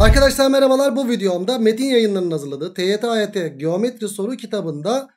Arkadaşlar merhabalar bu videomda Metin yayınlarının hazırladığı TYT AYT geometri soru kitabında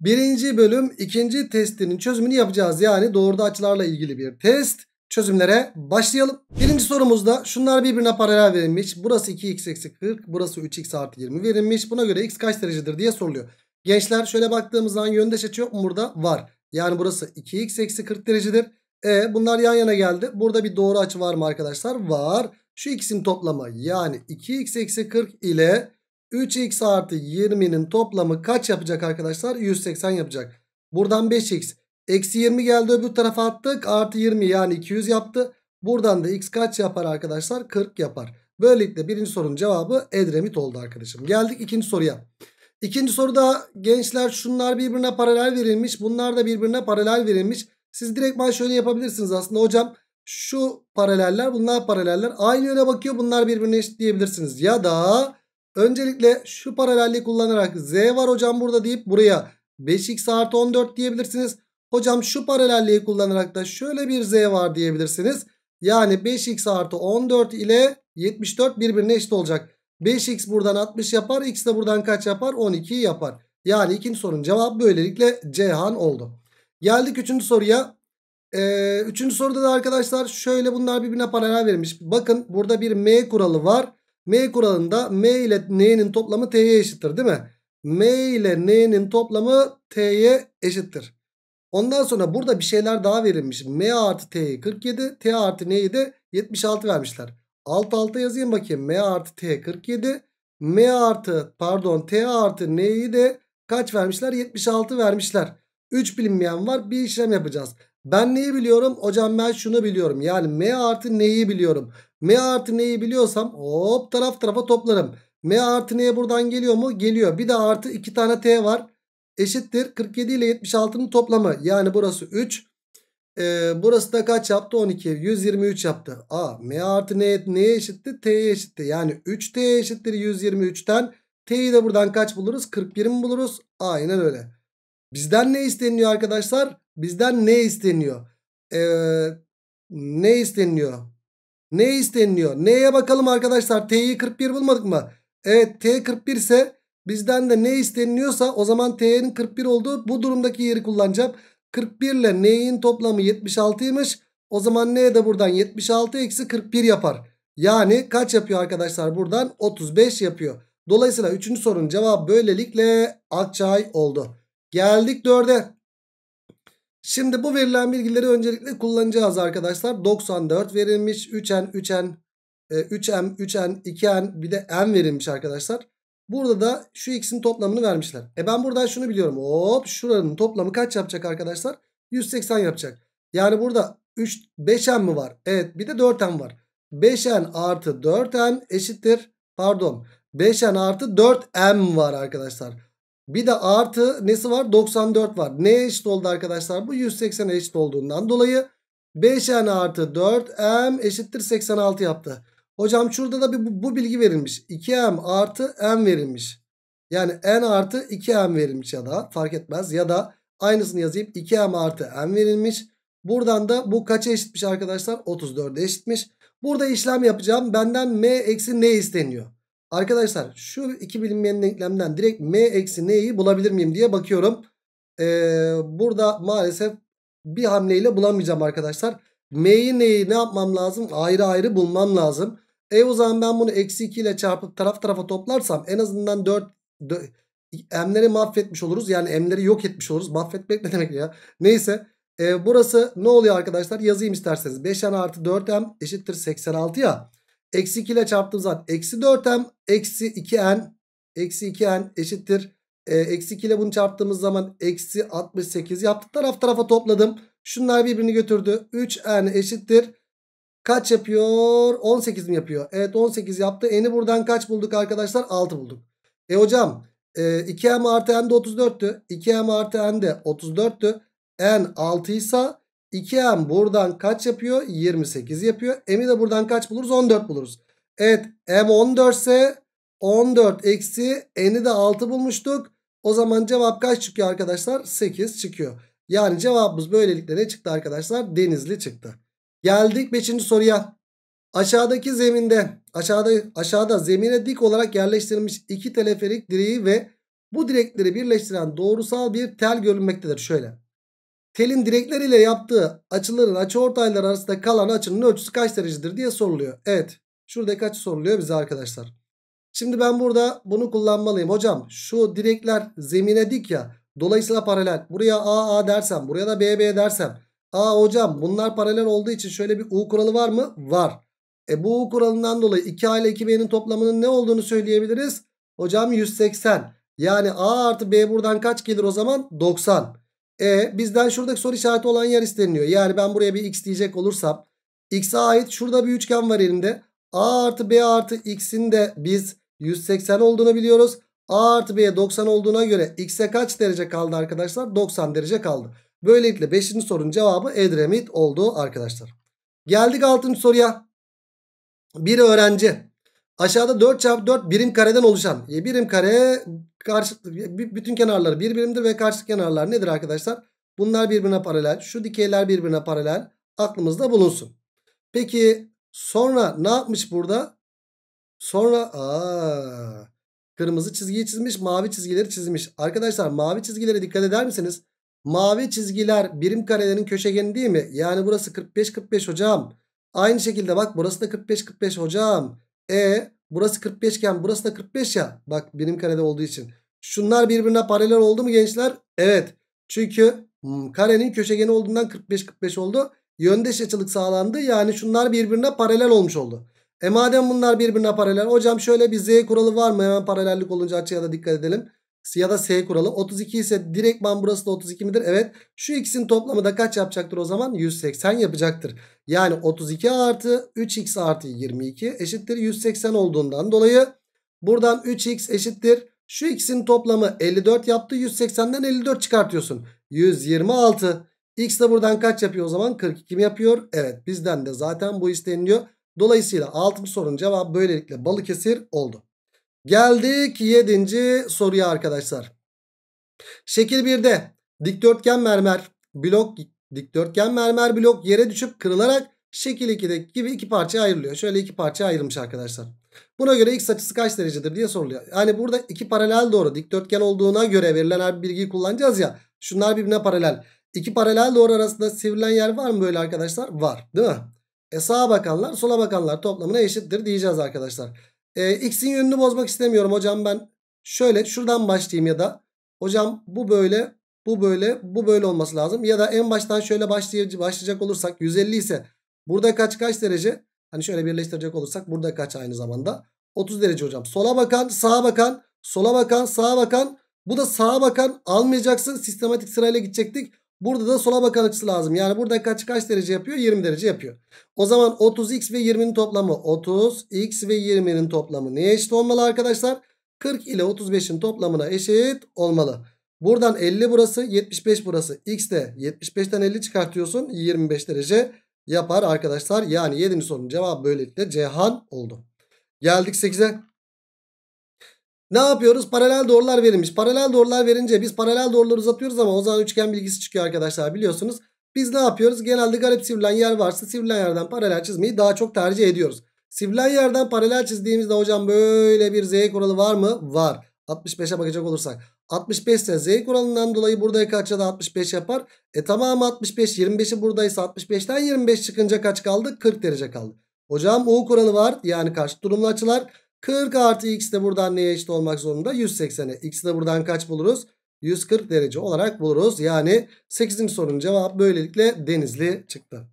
birinci bölüm ikinci testinin çözümünü yapacağız. Yani doğruda açılarla ilgili bir test çözümlere başlayalım. Birinci sorumuzda şunlar birbirine paralel verilmiş. Burası 2x eksi 40 burası 3x artı 20 verilmiş. Buna göre x kaç derecedir diye soruluyor. Gençler şöyle baktığımız zaman yöndeş açı yok mu burada? Var. Yani burası 2x eksi 40 derecedir. E bunlar yan yana geldi. Burada bir doğru açı var mı arkadaşlar? Var. Şu ikisinin toplamı yani 2x eksi 40 ile 3x artı 20'nin toplamı kaç yapacak arkadaşlar? 180 yapacak. Buradan 5x. Eksi 20 geldi öbür tarafa attık. Artı 20 yani 200 yaptı. Buradan da x kaç yapar arkadaşlar? 40 yapar. Böylelikle birinci sorunun cevabı Edremit oldu arkadaşım. Geldik ikinci soruya. İkinci soruda gençler şunlar birbirine paralel verilmiş. Bunlar da birbirine paralel verilmiş. Siz direktman şöyle yapabilirsiniz aslında. Hocam şu paraleller bunlar paraleller. Aynı yöne bakıyor bunlar birbirine eşit diyebilirsiniz. Ya da öncelikle şu paralelliği kullanarak z var hocam burada deyip buraya 5x artı 14 diyebilirsiniz. Hocam şu paralelliği kullanarak da şöyle bir z var diyebilirsiniz. Yani 5x artı 14 ile 74 birbirine eşit olacak. 5x buradan 60 yapar. X de buradan kaç yapar? 12 yapar. Yani ikinci sorunun cevabı böylelikle Cihan oldu. Geldik üçüncü soruya. Ee, üçüncü soruda da arkadaşlar şöyle bunlar birbirine paralel verilmiş. Bakın burada bir M kuralı var. M kuralında M ile N'nin toplamı T'ye eşittir değil mi? M ile N'nin toplamı T'ye eşittir. Ondan sonra burada bir şeyler daha verilmiş. M artı T 47, T artı N'yi de 76 vermişler. Alt alta yazayım bakayım. M artı T 47, M artı pardon T artı N'yi de kaç vermişler? 76 vermişler. 3 bilinmeyen var. Bir işlem yapacağız. Ben neyi biliyorum? Hocam ben şunu biliyorum. Yani m artı neyi biliyorum. M artı neyi biliyorsam hop taraf tarafa toplarım. M artı n'ye buradan geliyor mu? Geliyor. Bir de artı 2 tane t var. Eşittir 47 ile 76'nın toplamı. Yani burası 3. Ee, burası da kaç yaptı? 12. 123 yaptı. A m artı neye neye eşitti? T'ye eşitti. Yani 3t eşittir 123'ten. T'yi de buradan kaç buluruz? 41 mi buluruz? Aynen öyle. Bizden ne isteniyor arkadaşlar? Bizden ne isteniyor? Ee, ne isteniyor? Ne isteniyor? Neye bakalım arkadaşlar? T'yi 41 bulmadık mı? Evet T 41 ise bizden de ne isteniliyorsa o zaman T'nin 41 olduğu bu durumdaki yeri kullanacağım. 41 ile N'in toplamı 76'ymış. O zaman N de buradan 76 eksi 41 yapar. Yani kaç yapıyor arkadaşlar buradan? 35 yapıyor. Dolayısıyla 3. sorunun cevabı böylelikle Akçay oldu. Geldik 4'e. Şimdi bu verilen bilgileri öncelikle kullanacağız arkadaşlar. 94 verilmiş. 3N, 3N, 3M, 3N, 2N bir de N verilmiş arkadaşlar. Burada da şu ikisinin toplamını vermişler. E ben buradan şunu biliyorum. Hop şuranın toplamı kaç yapacak arkadaşlar? 180 yapacak. Yani burada 3, 5N mi var? Evet bir de 4N var. 5N artı 4N eşittir. Pardon. 5N artı 4M var arkadaşlar. Bir de artı nesi var? 94 var. Ne eşit oldu arkadaşlar? Bu 180'e eşit olduğundan dolayı 5n artı 4m eşittir 86 yaptı. Hocam şurada da bir, bu, bu bilgi verilmiş. 2m artı m verilmiş. Yani n artı 2m verilmiş ya da fark etmez. Ya da aynısını yazayım 2m artı m verilmiş. Buradan da bu kaça eşitmiş arkadaşlar? 34'e eşitmiş. Burada işlem yapacağım. Benden m eksi ne isteniyor? Arkadaşlar şu iki bilinmeyen denklemden direkt m eksi n'yi bulabilir miyim diye bakıyorum. Ee, burada maalesef bir hamleyle bulamayacağım arkadaşlar. M'yi neyi ne yapmam lazım? Ayrı ayrı bulmam lazım. E o zaman ben bunu eksi 2 ile çarpıp taraf tarafa toplarsam en azından 4, 4 m'leri mahvetmiş oluruz. Yani m'leri yok etmiş oluruz. Mahvetmek ne demek ya? Neyse. E, burası ne oluyor arkadaşlar? Yazayım isterseniz. 5n artı 4m eşittir 86 ya. Eksi 2 ile çarptığım zaman eksi 4m eksi 2n eksi 2n eşittir. E, eksi 2 ile bunu çarptığımız zaman eksi 68 yaptık. Taraf tarafa topladım. Şunlar birbirini götürdü. 3n eşittir. Kaç yapıyor? 18 mi yapıyor? Evet 18 yaptı. N'i buradan kaç bulduk arkadaşlar? 6 bulduk. E hocam e, 2m artı n de 34'tü. 2m artı n de 34'tü. n 6 ise 2M buradan kaç yapıyor? 28 yapıyor. M'i de buradan kaç buluruz? 14 buluruz. Evet M 14 ise 14 eksi N'i de 6 bulmuştuk. O zaman cevap kaç çıkıyor arkadaşlar? 8 çıkıyor. Yani cevabımız böylelikle ne çıktı arkadaşlar? Denizli çıktı. Geldik 5. soruya. Aşağıdaki zeminde aşağıda aşağıda zemine dik olarak yerleştirilmiş iki teleferik direği ve bu direkleri birleştiren doğrusal bir tel görünmektedir. Şöyle. Telin direkler ile yaptığı açıların açı ortayları arasında kalan açının ölçüsü kaç derecedir diye soruluyor. Evet. Şuradaki açı soruluyor bize arkadaşlar. Şimdi ben burada bunu kullanmalıyım. Hocam şu direkler zemine dik ya. Dolayısıyla paralel. Buraya AA dersem. Buraya da BB dersem. Aa hocam bunlar paralel olduğu için şöyle bir U kuralı var mı? Var. E bu U kuralından dolayı 2A ile 2B'nin toplamının ne olduğunu söyleyebiliriz. Hocam 180. Yani A artı B buradan kaç gelir o zaman? 90. E bizden şuradaki soru işareti olan yer isteniliyor. Yani ben buraya bir x diyecek olursam x'e ait şurada bir üçgen var elimde. a artı b artı x'in de biz 180 olduğunu biliyoruz. a artı b'ye 90 olduğuna göre x'e kaç derece kaldı arkadaşlar? 90 derece kaldı. Böylelikle 5. sorunun cevabı Edremit oldu arkadaşlar. Geldik 6. soruya. Bir öğrenci Aşağıda 4 çarpı 4 birim kareden oluşan. E, birim kare karşılıklı bütün kenarları bir birimdir ve karşı kenarlar nedir arkadaşlar? Bunlar birbirine paralel. Şu dikeyler birbirine paralel. Aklımızda bulunsun. Peki sonra ne yapmış burada? Sonra aa, kırmızı çizgiyi çizmiş mavi çizgileri çizmiş. Arkadaşlar mavi çizgilere dikkat eder misiniz? Mavi çizgiler birim karelerin köşegeni değil mi? Yani burası 45-45 hocam. Aynı şekilde bak burası da 45-45 hocam. E burası 45 iken burası da 45 ya. Bak benim karede olduğu için. Şunlar birbirine paralel oldu mu gençler? Evet. Çünkü hmm, karenin köşegeni olduğundan 45-45 oldu. Yöndeş açılık sağlandı. Yani şunlar birbirine paralel olmuş oldu. E madem bunlar birbirine paralel. Hocam şöyle bir Z kuralı var mı? Hemen paralellik olunca açıya da dikkat edelim ya da S kuralı. 32 ise direktman burası da 32 midir? Evet. Şu ikisinin toplamı da kaç yapacaktır o zaman? 180 yapacaktır. Yani 32 artı 3x artı 22 eşittir 180 olduğundan dolayı buradan 3x eşittir. Şu ikisinin toplamı 54 yaptı. 180'den 54 çıkartıyorsun. 126. X de buradan kaç yapıyor o zaman? 42 mi yapıyor? Evet bizden de zaten bu isteniliyor. Dolayısıyla 6. sorunun cevabı böylelikle Balıkesir oldu. Geldik 7. soruya arkadaşlar. Şekil 1'de dikdörtgen mermer blok dikdörtgen mermer blok yere düşüp kırılarak şekil 2'deki gibi iki parçaya ayrılıyor. Şöyle iki parçaya ayrılmış arkadaşlar. Buna göre x açısı kaç derecedir diye soruluyor. Yani burada iki paralel doğru dikdörtgen olduğuna göre verilen her bir bilgiyi kullanacağız ya. Şunlar birbirine paralel. İki paralel doğru arasında sivrilen yer var mı böyle arkadaşlar? Var değil mi? E sağa bakanlar sola bakanlar toplamına eşittir diyeceğiz arkadaşlar. E, x'in yönünü bozmak istemiyorum hocam ben. Şöyle şuradan başlayayım ya da. Hocam bu böyle, bu böyle, bu böyle olması lazım. Ya da en baştan şöyle başlayıcı başlayacak olursak 150 ise burada kaç kaç derece? Hani şöyle birleştirecek olursak burada kaç aynı zamanda? 30 derece hocam. Sola bakan, sağa bakan, sola bakan, sağa bakan. Bu da sağa bakan almayacaksın. Sistematik sırayla gidecektik. Burada da sola bakan açısı lazım. Yani burada kaç kaç derece yapıyor? 20 derece yapıyor. O zaman 30x ve 20'nin toplamı 30x ve 20'nin toplamı neye eşit olmalı arkadaşlar? 40 ile 35'in toplamına eşit olmalı. Buradan 50 burası 75 burası. X de 75'ten 50 çıkartıyorsun. 25 derece yapar arkadaşlar. Yani 7. sorunun cevabı böylelikle Cehan oldu. Geldik 8'e. Ne yapıyoruz? Paralel doğrular verilmiş. Paralel doğrular verince biz paralel doğruları uzatıyoruz ama o zaman üçgen bilgisi çıkıyor arkadaşlar biliyorsunuz. Biz ne yapıyoruz? Genelde garip sivrilen yer varsa sivrilen yerden paralel çizmeyi daha çok tercih ediyoruz. Sivrilen yerden paralel çizdiğimizde hocam böyle bir z kuralı var mı? Var. 65'e bakacak olursak. 65 ise z kuralından dolayı buradaki kaçta da 65 yapar. E tamam 65. 25'i buradaysa 65'ten 25 çıkınca kaç kaldı? 40 derece kaldı. Hocam U kuralı var. Yani karşı durumlu açılar. 40 artı x de buradan neye eşit olmak zorunda? 180'e. X de buradan kaç buluruz? 140 derece olarak buluruz. Yani 8. sorunun cevabı böylelikle denizli çıktı.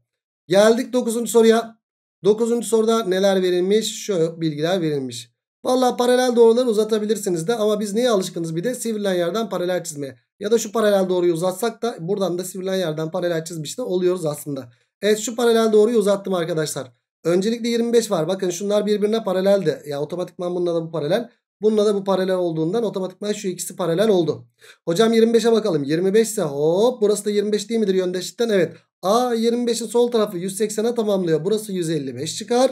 Geldik 9. soruya. 9. soruda neler verilmiş? Şu bilgiler verilmiş. Vallahi paralel doğruları uzatabilirsiniz de ama biz neye alışkınız bir de sivrilen yerden paralel çizmeye. Ya da şu paralel doğruyu uzatsak da buradan da sivrilen yerden paralel çizmiş de oluyoruz aslında. Evet şu paralel doğruyu uzattım arkadaşlar. Öncelikle 25 var. Bakın şunlar birbirine paraleldi. Ya otomatikman bununla da bu paralel. Bununla da bu paralel olduğundan otomatikman şu ikisi paralel oldu. Hocam 25'e bakalım. 25 ise hop burası da 25 değil midir yöndeşlikten? Evet. A 25'in sol tarafı 180'e tamamlıyor. Burası 155 çıkar.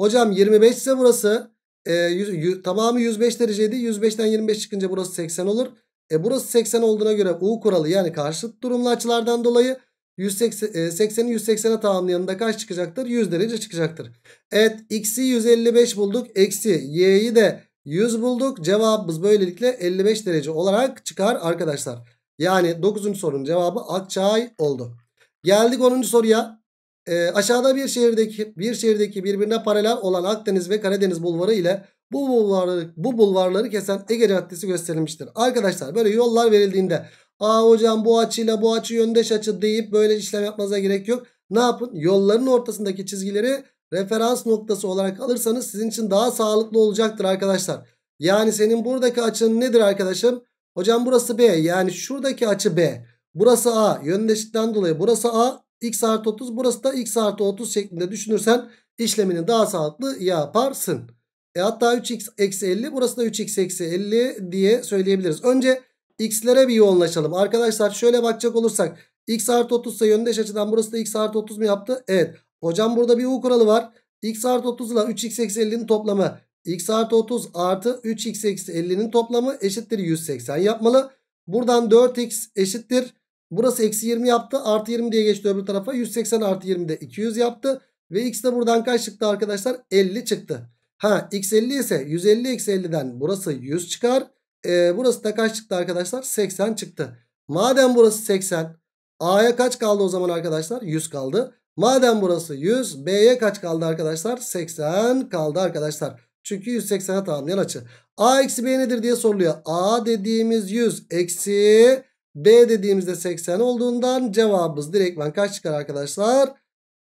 Hocam 25 ise burası e, 100, 100, tamamı 105 dereceydi. 105'ten 25 çıkınca burası 80 olur. E burası 80 olduğuna göre U kuralı yani karşıt durumlu açılardan dolayı 180'i e, 180'e tamamlayanında kaç çıkacaktır? 100 derece çıkacaktır. Evet x'i 155 bulduk. Eksi y'yi de 100 bulduk. Cevabımız böylelikle 55 derece olarak çıkar arkadaşlar. Yani 9. sorunun cevabı Akçay oldu. Geldik 10. soruya. E, aşağıda bir şehirdeki bir şehirdeki birbirine paralel olan Akdeniz ve Karadeniz bulvarı ile bu bulvarları, bu bulvarları kesen Ege Caddesi gösterilmiştir. Arkadaşlar böyle yollar verildiğinde Aa hocam bu açıyla bu açı yöndeş açı deyip böyle işlem yapmanıza gerek yok. Ne yapın? Yolların ortasındaki çizgileri referans noktası olarak alırsanız sizin için daha sağlıklı olacaktır arkadaşlar. Yani senin buradaki açın nedir arkadaşım? Hocam burası B. Yani şuradaki açı B. Burası A. Yöndeşlikten dolayı burası A. X artı 30. Burası da X artı 30 şeklinde düşünürsen işlemini daha sağlıklı yaparsın. E hatta 3x eksi 50 burası da 3x eksi 50 diye söyleyebiliriz. Önce x'lere bir yoğunlaşalım. Arkadaşlar şöyle bakacak olursak x artı 30 ise yöndeş açıdan burası da x artı 30 mu yaptı? Evet. Hocam burada bir u kuralı var. x artı 30 ile 3x eksi 50'nin toplamı x artı 30 artı 3x eksi 50'nin toplamı eşittir 180 yapmalı. Buradan 4x eşittir. Burası eksi 20 yaptı. Artı 20 diye geçti öbür tarafa. 180 artı 20 de 200 yaptı. Ve x de buradan kaç çıktı arkadaşlar? 50 çıktı. Ha x 50 ise 150 eksi 50'den burası 100 çıkar. E, burası da kaç çıktı arkadaşlar? 80 çıktı. Madem burası 80. A'ya kaç kaldı o zaman arkadaşlar? 100 kaldı. Madem burası 100. B'ye kaç kaldı arkadaşlar? 80 kaldı arkadaşlar. Çünkü 180'e tamamlayan açı. A eksi B nedir diye soruluyor. A dediğimiz 100 eksi B dediğimizde 80 olduğundan cevabımız direktmen kaç çıkar arkadaşlar?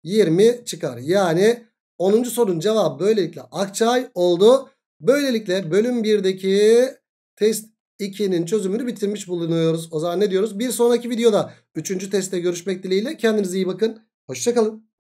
20 çıkar. Yani 10. sorunun cevabı böylelikle Akçay oldu. Böylelikle bölüm 1'deki test 2'nin çözümünü bitirmiş bulunuyoruz. O zaman ne diyoruz? Bir sonraki videoda 3. testte görüşmek dileğiyle. Kendinize iyi bakın. Hoşçakalın.